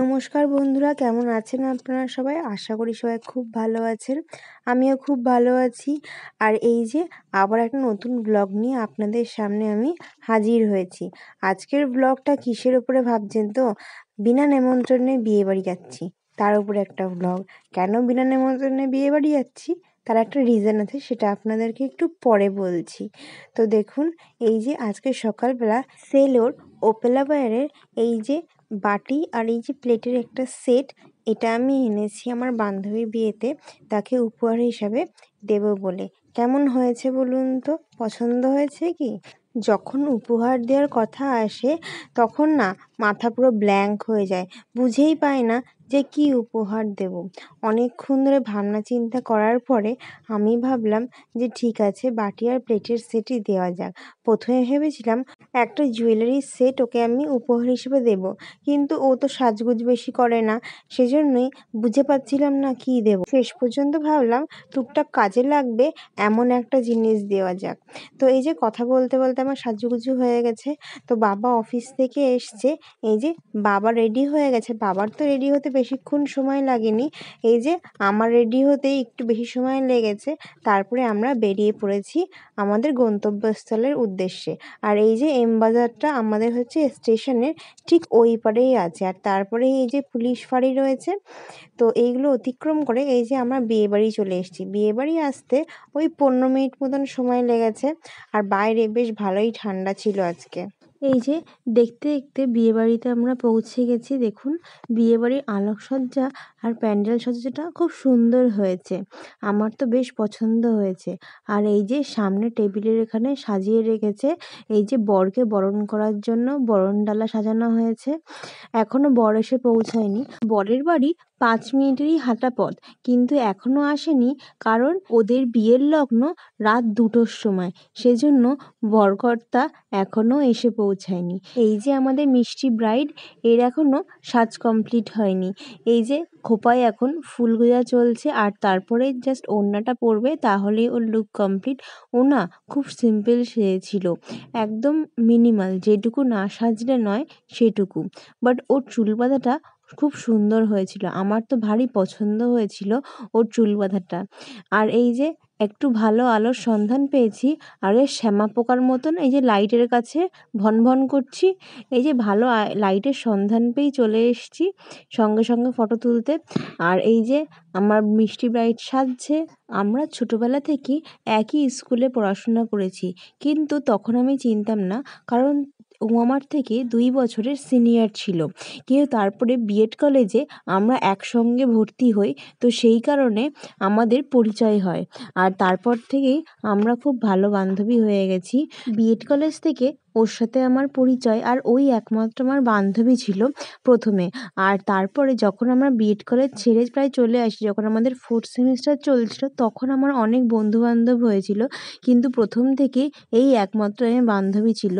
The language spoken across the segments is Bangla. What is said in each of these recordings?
নমস্কার বন্ধুরা কেমন আছেন আপনারা সবাই আশা করি সবাই খুব ভালো আছেন আমিও খুব ভালো আছি আর এই যে আবার একটা নতুন ব্লগ নিয়ে আপনাদের সামনে আমি হাজির হয়েছি আজকের ব্লগটা কিসের উপরে ভাবছেন তো বিনা নেমন্ত্রণে বিয়ে বাড়ি যাচ্ছি তার উপরে একটা ব্লগ কেন বিনা নেমন্ত্রণে বিয়ে বাড়ি যাচ্ছি তার একটা রিজন আছে সেটা আপনাদেরকে একটু পরে বলছি তো দেখুন এই যে আজকে সকালবেলা সেলোর ওপেলা বায়ারের এই যে বাটি আর এই যে প্লেটের একটা সেট এটা আমি এনেছি আমার বান্ধবীর বিয়েতে তাকে উপহার হিসাবে দেব বলে কেমন হয়েছে বলুন তো পছন্দ হয়েছে কি যখন উপহার দেওয়ার কথা আসে তখন না মাথা পুরো ব্ল্যাঙ্ক হয়ে যায় বুঝেই পায় না যে কী উপহার দেব অনেকক্ষণ ধরে ভাবনা চিন্তা করার পরে আমি ভাবলাম যে ঠিক আছে বাটি আর প্লেটের সেটই দেওয়া যাক প্রথমে ভেবেছিলাম একটা জুয়েলারির সেট ওকে আমি উপহার হিসেবে দেব কিন্তু ও তো সাজগুজ বেশি করে না সেজন্যই বুঝে পাচ্ছিলাম না কী দেব শেষ পর্যন্ত ভাবলাম টুকটাক কাজে লাগবে এমন একটা জিনিস দেওয়া যাক তো এই যে কথা বলতে বলতে আমার সাজুগুজু হয়ে গেছে তো বাবা অফিস থেকে এসছে এই যে বাবা রেডি হয়ে গেছে বাবার তো রেডি হতে বেশিক্ষণ সময় লাগেনি এই যে আমার রেডি হতেই একটু বেশি সময় লেগেছে তারপরে আমরা বেরিয়ে পড়েছি আমাদের গন্তব্যস্থলের উদ্দেশ্যে আর এই যে এম বাজারটা আমাদের হচ্ছে স্টেশনের ঠিক ওই পারেই আছে আর তারপরে এই যে পুলিশ ফাঁড়ি রয়েছে তো এইগুলো অতিক্রম করে এই যে আমরা বিয়েবাড়ি চলে এসেছি বিয়েবাড়ি আসতে ওই পনেরো মিনিট মতন সময় লেগেছে আর বাইরে বেশ ভালোই ঠান্ডা ছিল আজকে এই যে দেখতে দেখতে বিয়েবাড়িতে আমরা পৌঁছে গেছি দেখুন বিয়েবাড়ির আলোকসজ্জা আর প্যান্ডেল সজ্জাটা খুব সুন্দর হয়েছে আমার তো বেশ পছন্দ হয়েছে আর এই যে সামনে টেবিলের এখানে সাজিয়ে রেখেছে এই যে বরকে বরণ করার জন্য বরণডালা সাজানো হয়েছে এখনো বর এসে পৌঁছায়নি বরের বাড়ি পাঁচ মিনিটেরই হাঁটা পথ কিন্তু এখনও আসেনি কারণ ওদের বিয়ের লগ্ন রাত দুটোর সময় সেজন্য বরকর্তা এখনও এসে পৌঁছায়নি এই যে আমাদের মিষ্টি ব্রাইড এর এখনও সাজ কমপ্লিট হয়নি এই যে খোঁপায় এখন ফুল গোঁজা চলছে আর তারপরে জাস্ট ওড়নাটা পরবে তাহলেই ওর লুক কমপ্লিট ও না খুব সিম্পল ছিল একদম মিনিমাল যেটুকু না সাজলে নয় সেটুকু বাট ওর চুল বাঁধাটা খুব সুন্দর হয়েছিল আমার তো ভারী পছন্দ হয়েছিল ওর চুল বাঁধাটা আর এই যে একটু ভালো আলোর সন্ধান পেয়েছি আর এই শ্যামা পোকার মতন এই যে লাইটের কাছে ভন ভন করছি এই যে ভালো লাইটের সন্ধান পেয়েই চলে এসেছি সঙ্গে সঙ্গে ফটো তুলতে আর এই যে আমার মিষ্টি ব্রাইট সাজছে আমরা ছোটোবেলা থেকে একই স্কুলে পড়াশোনা করেছি কিন্তু তখন আমি চিনতাম না কারণ ও আমার থেকে দুই বছরের সিনিয়র ছিল কিন্তু তারপরে বিএড কলেজে আমরা একসঙ্গে ভর্তি হই তো সেই কারণে আমাদের পরিচয় হয় আর তারপর থেকেই আমরা খুব ভালো বান্ধবী হয়ে গেছি বিএড কলেজ থেকে ওর সাথে আমার পরিচয় আর ওই একমাত্র আমার বান্ধবী ছিল প্রথমে আর তারপরে যখন আমরা বিএড কলেজ ছেড়ে প্রায় চলে আসি যখন আমাদের ফোর্থ সেমিস্টার চলছিল তখন আমার অনেক বন্ধুবান্ধব হয়েছিল কিন্তু প্রথম থেকে এই একমাত্র আমার বান্ধবী ছিল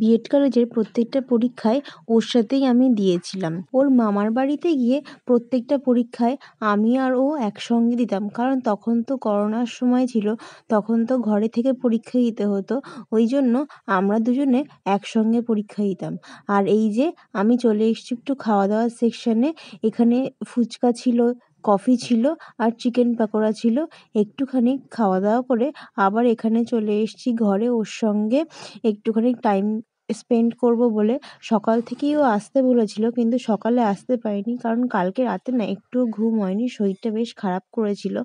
বিএড কলেজের প্রত্যেকটা পরীক্ষায় ওর সাথেই আমি দিয়েছিলাম ওর মামার বাড়িতে গিয়ে প্রত্যেকটা পরীক্ষায় আমি আর ও একসঙ্গে দিতাম কারণ তখন তো করোনার সময় ছিল তখন তো ঘরে থেকে পরীক্ষা দিতে হতো ওই জন্য আমরা দুজনে একসঙ্গে পরীক্ষা দিতাম আর এই যে আমি চলে এসেছি একটু খাওয়া দাওয়ার সেকশানে এখানে ফুচকা ছিল কফি ছিল আর চিকেন পাকোড়া ছিল একটুখানি খাওয়া দাওয়া করে আবার এখানে চলে এসেছি ঘরে ওর সঙ্গে একটুখানি টাইম স্পেন্ড করব বলে সকাল থেকেই ও আসতে বলেছিল কিন্তু সকালে আসতে পারিনি কারণ কালকে রাতে না একটু ঘুম হয়নি শরীরটা বেশ খারাপ করেছিল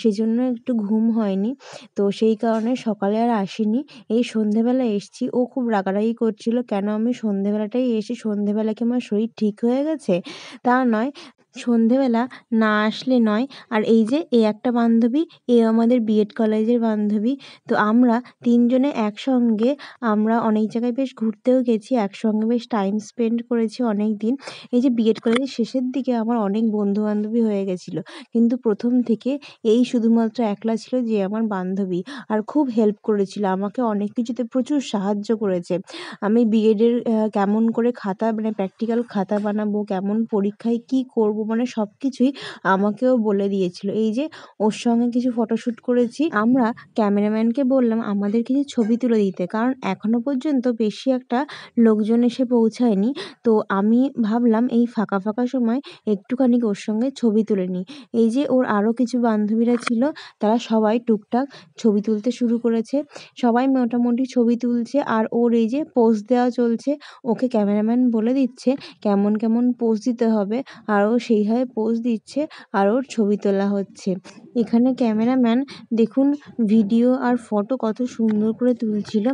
সেই জন্য একটু ঘুম হয়নি তো সেই কারণে সকালে আর আসিনি এই সন্ধেবেলা এসছি ও খুব রাগারাগি করছিল কেন আমি সন্ধেবেলাটাই এসে সন্ধেবেলা কি আমার শরীর ঠিক হয়ে গেছে তা নয় সন্ধেবেলা না আসলে নয় আর এই যে এ একটা বান্ধবী এ আমাদের বিএড কলেজের বান্ধবী তো আমরা তিনজনে একসঙ্গে আমরা অনেক জায়গায় বেশ ঘুরতেও গেছি একসঙ্গে বেশ টাইম স্পেন্ড করেছি অনেক দিন এই যে বিএড কলেজের শেষের দিকে আমার অনেক বন্ধু বান্ধবী হয়ে গেছিলো কিন্তু প্রথম থেকে এই শুধুমাত্র একলা ছিল যে আমার বান্ধবী আর খুব হেল্প করেছিল আমাকে অনেক কিছুতে প্রচুর সাহায্য করেছে আমি বিএডের কেমন করে খাতা মানে প্র্যাকটিক্যাল খাতা বানাবো কেমন পরীক্ষায় কি করব মানে সব কিছুই আমাকেও বলে দিয়েছিল এই যে ওর সঙ্গে কিছু ফটোশ্যুট করেছি আমরা ক্যামেরাম্যানকে বললাম আমাদের কিছু ছবি তুলে দিতে কারণ এখনও পর্যন্ত বেশি একটা লোকজন এসে পৌঁছায়নি তো আমি ভাবলাম এই ফাঁকা ফাঁকা সময় একটুখানি ওর সঙ্গে ছবি তুলে নিই এই যে ওর আরও কিছু বান্ধবীরা ছিল তারা সবাই টুকটাক ছবি তুলতে শুরু করেছে সবাই মোটামুটি ছবি তুলছে আর ওর এই যে পোজ দেওয়া চলছে ওকে ক্যামেরাম্যান বলে দিচ্ছে কেমন কেমন পোজ দিতে হবে আরও সে সেই সেইভাবে পোজ দিচ্ছে আর ওর ছবি তোলা হচ্ছে এখানে ক্যামেরাম্যান দেখুন ভিডিও আর ফটো কত সুন্দর করে তুলছিল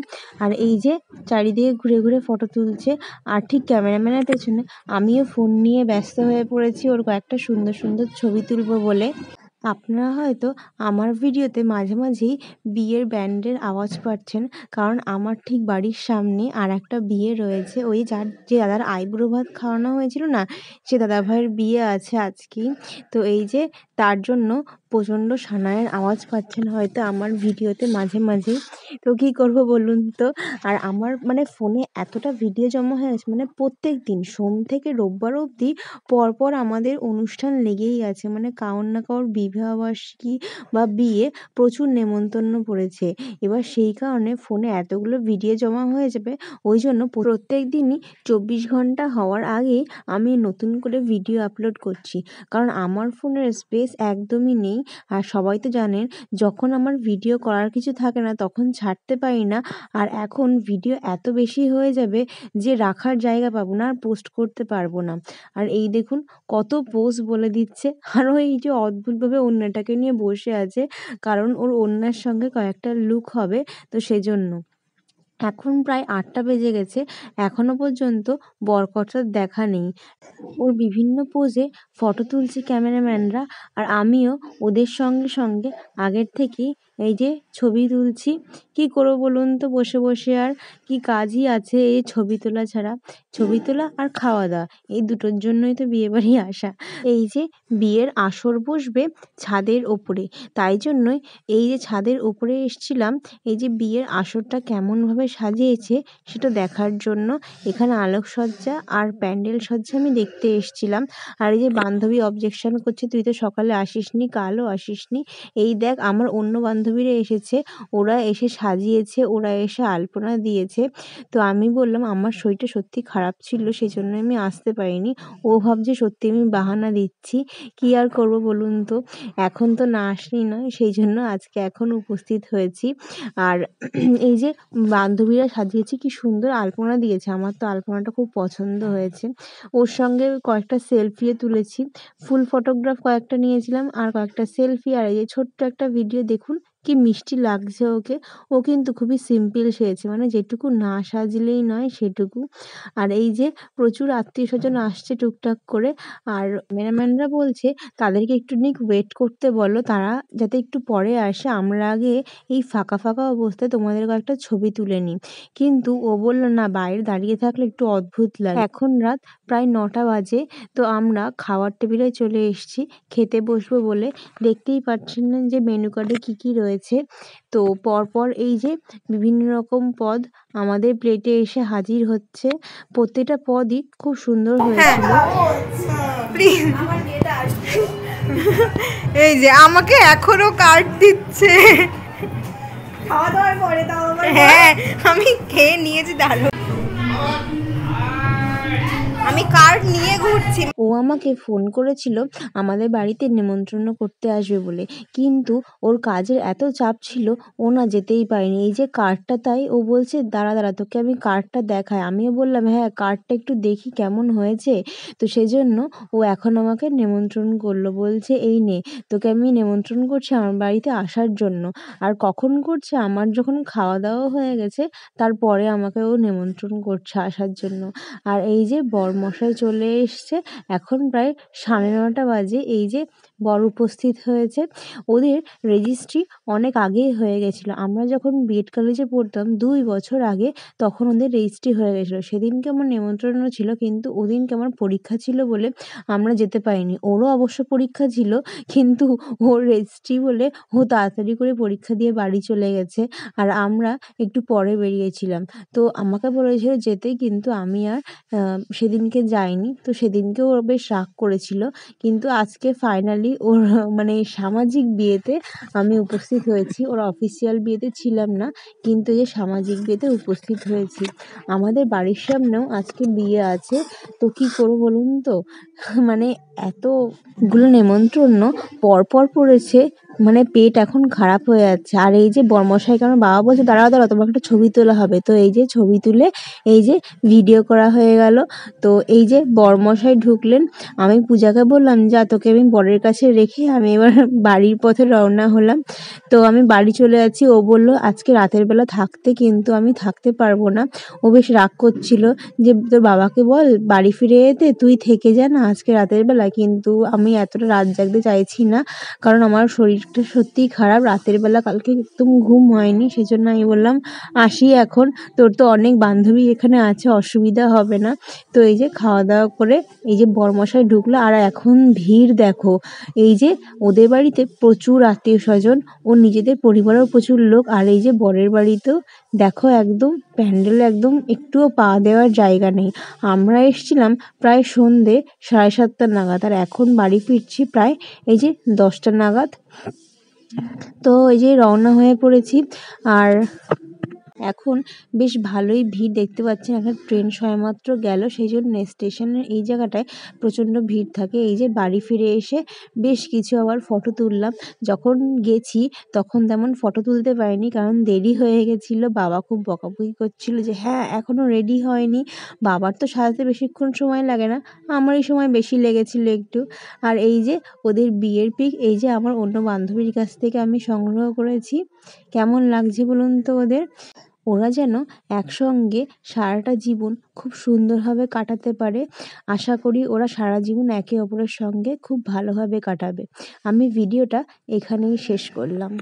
আর এই যে চারিদিকে ঘুরে ঘুরে ফটো তুলছে আর ঠিক ক্যামেরাম্যানের পেছনে আমিও ফোন নিয়ে ব্যস্ত হয়ে পড়েছি ওর কয়েকটা সুন্দর সুন্দর ছবি তুলবো বলে আপনারা হয়তো আমার ভিডিওতে মাঝে মাঝেই বিয়ের ব্যান্ডের আওয়াজ পাচ্ছেন কারণ আমার ঠিক বাড়ির সামনে আর একটা বিয়ে রয়েছে ওই যার যে দাদার আইবুড়ো ভাত খাওয়ানো হয়েছিল না সে দাদা ভাইয়ের বিয়ে আছে আজকেই তো এই যে তার জন্য প্রচণ্ড সানাইয়ের আওয়াজ পাচ্ছেন হয়তো আমার ভিডিওতে মাঝে মাঝেই তো কী করবো বলুন তো আর আমার মানে ফোনে এতটা ভিডিও জমা হয়ে আছে মানে প্রত্যেক দিন সোম থেকে রোববার অবধি পরপর আমাদের অনুষ্ঠান লেগেই আছে মানে কাউর না কাউর বিবাহবার্ষিকী বা বিয়ে প্রচুর নেমন্তন্ন পড়েছে এবার সেই কারণে ফোনে এতগুলো ভিডিও জমা হয়ে যাবে ওই জন্য প্রত্যেক দিনই চব্বিশ ঘন্টা হওয়ার আগে আমি নতুন করে ভিডিও আপলোড করছি কারণ আমার ফোনের স্পেস স্পেস একদমই নেই আর সবাই তো জানেন যখন আমার ভিডিও করার কিছু থাকে না তখন ছাড়তে পারি না আর এখন ভিডিও এত বেশি হয়ে যাবে যে রাখার জায়গা পাবো না আর পোস্ট করতে পারবো না আর এই দেখুন কত পোস্ট বলে দিচ্ছে আর এই যে অদ্ভুতভাবে অন্যটাকে নিয়ে বসে আছে কারণ ওর অন্যের সঙ্গে কয়েকটা লুক হবে তো সেজন্য এখন প্রায় আটটা বেজে গেছে এখনও পর্যন্ত বরকটার দেখা নেই ওর বিভিন্ন পোজে ফটো তুলছে ক্যামেরাম্যানরা আর আমিও ওদের সঙ্গে সঙ্গে আগের থেকেই এই যে ছবি তুলছি কি করবো বলুন তো বসে বসে আর কি কাজই আছে এই ছবি তোলা ছাড়া ছবি তোলা আর খাওয়া দাওয়া এই দুটোর জন্যই তো বিয়ে বাড়ি আসা এই যে বিয়ের আসর বসবে ছাদের ওপরে তাই জন্যই এই যে ছাদের ওপরে এসছিলাম এই যে বিয়ের আসরটা কেমনভাবে সাজিয়েছে সেটা দেখার জন্য এখানে আলোকসজ্জা আর প্যান্ডেল সজ্জা আমি দেখতে এসছিলাম আর এই যে বান্ধবী অবজেকশন করছে তুই তো সকালে আসিসনি কালও আসিসনি এই দেখ আমার অন্য বান্ধবী বান্ধবীরা এসেছে ওরা এসে সাজিয়েছে ওরা এসে আলপনা দিয়েছে তো আমি বললাম আমার শরীরটা সত্যি খারাপ ছিল সেই জন্য আমি আসতে পারিনি ও ভাবছে সত্যি আমি বাহানা দিচ্ছি কি আর করব বলুন তো এখন তো না আসলি নয় সেই জন্য আজকে এখন উপস্থিত হয়েছি আর এই যে বান্ধবীরা সাজিয়েছে কি সুন্দর আলপনা দিয়েছে আমার তো আলপনাটা খুব পছন্দ হয়েছে ওর সঙ্গে কয়েকটা সেলফিও তুলেছি ফুল ফটোগ্রাফ কয়েকটা নিয়েছিলাম আর কয়েকটা সেলফি আর এই যে ছোট্ট একটা ভিডিও দেখুন কি মিষ্টি লাগছে ওকে ও কিন্তু খুবই সিম্পল সেজেছে মানে যেটুকু না সাজলেই নয় সেটুকু আর এই যে প্রচুর আত্মীয় স্বজন আসছে টুকটাক করে আর মেরাম্যানরা বলছে তাদেরকে একটু নিক ওয়েট করতে বলো তারা যাতে একটু পরে আসে আমরা আগে এই ফাঁকা ফাঁকা অবস্থায় তোমাদের কয়েকটা ছবি তুলে নিই কিন্তু ও বললো না বাইরে দাঁড়িয়ে থাকলে একটু অদ্ভুত লাগে এখন রাত প্রায় নটা বাজে তো আমরা খাওয়ার টেবিলে চলে এসেছি খেতে বসবো বলে দেখতেই পাচ্ছেন না যে মেনু কার্ডে কী কী রয়েছে রয়েছে তো পরপর এই যে বিভিন্ন রকম পদ আমাদের প্লেটে এসে হাজির হচ্ছে প্রত্যেকটা পদই খুব সুন্দর হ্যাঁ। হয়েছে এই যে আমাকে এখনো কার্ড দিচ্ছে হ্যাঁ আমি খেয়ে নিয়েছি দারুণ আমি কার্ড নিয়ে ঘুরছি ও আমাকে ফোন করেছিল আমাদের বাড়িতে নিমন্ত্রণ করতে আসবে বলে কিন্তু ওর কাজের এত চাপ ছিল ও না যেতেই পারেনি এই যে কার্ডটা তাই ও বলছে দাঁড়া দাঁড়া তোকে আমি কার্ডটা দেখাই আমিও বললাম হ্যাঁ কার্ডটা একটু দেখি কেমন হয়েছে তো সেজন্য ও এখন আমাকে নিমন্ত্রণ করলো বলছে এই নে তোকে আমি নিমন্ত্রণ করছি আমার বাড়িতে আসার জন্য আর কখন করছে আমার যখন খাওয়া দাওয়া হয়ে গেছে তারপরে আমাকে ও নিমন্ত্রণ করছে আসার জন্য আর এই যে বর্ম মশাই চলে এসছে এখন প্রায় সাড়ে নটা বাজে এই যে বর উপস্থিত হয়েছে ওদের রেজিস্ট্রি অনেক আগেই হয়ে গেছিলো আমরা যখন বিএড কলেজে পড়তাম দুই বছর আগে তখন ওদের রেজিস্ট্রি হয়ে গেছিলো সেদিনকে আমার নেমন্ত্রণও ছিল কিন্তু ওদিনকে আমার পরীক্ষা ছিল বলে আমরা যেতে পারিনি ওরও অবশ্য পরীক্ষা ছিল কিন্তু ওর রেজিস্ট্রি বলে ও তাড়াতাড়ি করে পরীক্ষা দিয়ে বাড়ি চলে গেছে আর আমরা একটু পরে বেরিয়েছিলাম তো আমাকে বলেছিল যেতে কিন্তু আমি আর সেদিন সেদিনকে যায়নি তো সেদিনকে ওর বেশ রাগ করেছিল কিন্তু আজকে ফাইনালি ওর মানে সামাজিক বিয়েতে আমি উপস্থিত হয়েছি ওর অফিসিয়াল বিয়েতে ছিলাম না কিন্তু যে সামাজিক বিয়েতে উপস্থিত হয়েছি আমাদের বাড়ির সামনেও আজকে বিয়ে আছে তো কি করবো বলুন তো মানে এতগুলো নেমন্ত্রণ পরপর পড়েছে মানে পেট এখন খারাপ হয়ে যাচ্ছে আর এই যে বরমশাই কারণ বাবা বলছে দাঁড়াও দাঁড়াও তোমার একটা ছবি তোলা হবে তো এই যে ছবি তুলে এই যে ভিডিও করা হয়ে গেল তো এই যে বরমশাই ঢুকলেন আমি পূজাকে বললাম যে তোকে আমি বরের কাছে রেখে আমি এবার বাড়ির পথে রওনা হলাম তো আমি বাড়ি চলে যাচ্ছি ও বলল আজকে রাতের বেলা থাকতে কিন্তু আমি থাকতে পারবো না ও বেশ রাগ করছিল যে তোর বাবাকে বল বাড়ি ফিরে এতে তুই থেকে যা না আজকে রাতের বেলা কিন্তু আমি এতটা রাত জাগতে চাইছি না কারণ আমার শরীর শরীরটা সত্যিই খারাপ রাতের বেলা কালকে একদম ঘুম হয়নি সেজন্য আমি বললাম আসি এখন তোর তো অনেক বান্ধবী এখানে আছে অসুবিধা হবে না তো এই যে খাওয়া দাওয়া করে এই যে বরমশায় ঢুকলো আর এখন ভিড় দেখো এই যে ওদের বাড়িতে প্রচুর আত্মীয় স্বজন ও নিজেদের পরিবারেও প্রচুর লোক আর এই যে বরের বাড়িতেও দেখো একদম প্যান্ডেলে একদম একটুও পা দেওয়ার জায়গা নেই আমরা এসেছিলাম প্রায় সন্ধ্যে সাড়ে সাতটা নাগাদ আর এখন বাড়ি ফিরছি প্রায় এই যে দশটা নাগাদ তো এই যে রওনা হয়ে পড়েছি আর এখন বেশ ভালোই ভিড় দেখতে পাচ্ছেন এখন ট্রেন সবেমাত্র গেল সেই জন্য স্টেশনের এই জায়গাটায় প্রচণ্ড ভিড় থাকে এই যে বাড়ি ফিরে এসে বেশ কিছু আবার ফটো তুললাম যখন গেছি তখন তেমন ফটো তুলতে পারিনি কারণ দেরি হয়ে গেছিলো বাবা খুব বকাবকি করছিল যে হ্যাঁ এখনও রেডি হয়নি বাবার তো সাজাতে বেশিক্ষণ সময় লাগে না আমার এই সময় বেশি লেগেছিল একটু আর এই যে ওদের বিয়ের পিক এই যে আমার অন্য বান্ধবীর কাছ থেকে আমি সংগ্রহ করেছি কেমন লাগছে বলুন তো ওদের ওরা যেন একসঙ্গে সারাটা জীবন খুব সুন্দরভাবে কাটাতে পারে আশা করি ওরা সারা জীবন একে অপরের সঙ্গে খুব ভালোভাবে কাটাবে আমি ভিডিওটা এখানেই শেষ করলাম